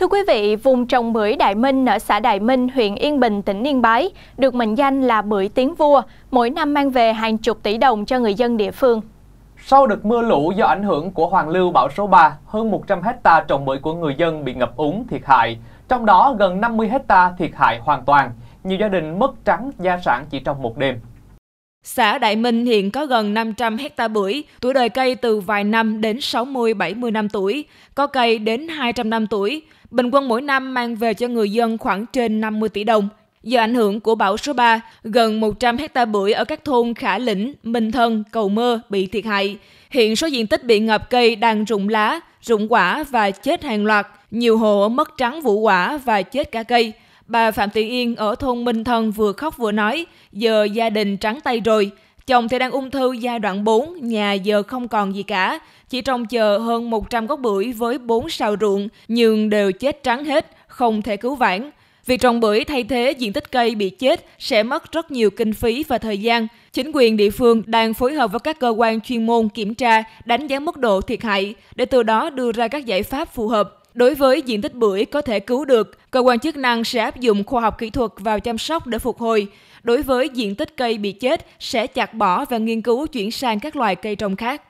Thưa quý vị, vùng trồng bưởi Đại Minh ở xã Đại Minh, huyện Yên Bình, tỉnh Yên Bái được mệnh danh là bưởi tiếng vua, mỗi năm mang về hàng chục tỷ đồng cho người dân địa phương. Sau đợt mưa lũ do ảnh hưởng của hoàn lưu bão số 3, hơn 100 hecta trồng bưởi của người dân bị ngập úng thiệt hại, trong đó gần 50 hecta thiệt hại hoàn toàn. Nhiều gia đình mất trắng gia sản chỉ trong một đêm. Xã Đại Minh hiện có gần 500 hecta bưởi, tuổi đời cây từ vài năm đến 60-70 năm tuổi, có cây đến 200 năm tuổi, bình quân mỗi năm mang về cho người dân khoảng trên 50 tỷ đồng. Do ảnh hưởng của bão số 3, gần 100 hecta bưởi ở các thôn Khả Lĩnh, Minh Thân, Cầu Mơ bị thiệt hại. Hiện số diện tích bị ngập cây đang rụng lá, rụng quả và chết hàng loạt. Nhiều hộ mất trắng vụ quả và chết cả cây. Bà Phạm Thị Yên ở thôn Minh Thân vừa khóc vừa nói, giờ gia đình trắng tay rồi, Chồng thì đang ung thư giai đoạn 4, nhà giờ không còn gì cả, chỉ trông chờ hơn 100 gốc bưởi với 4 sào ruộng, nhưng đều chết trắng hết, không thể cứu vãn. Việc trồng bưởi thay thế diện tích cây bị chết sẽ mất rất nhiều kinh phí và thời gian. Chính quyền địa phương đang phối hợp với các cơ quan chuyên môn kiểm tra, đánh giá mức độ thiệt hại để từ đó đưa ra các giải pháp phù hợp. Đối với diện tích bưởi có thể cứu được, cơ quan chức năng sẽ áp dụng khoa học kỹ thuật vào chăm sóc để phục hồi. Đối với diện tích cây bị chết, sẽ chặt bỏ và nghiên cứu chuyển sang các loài cây trồng khác.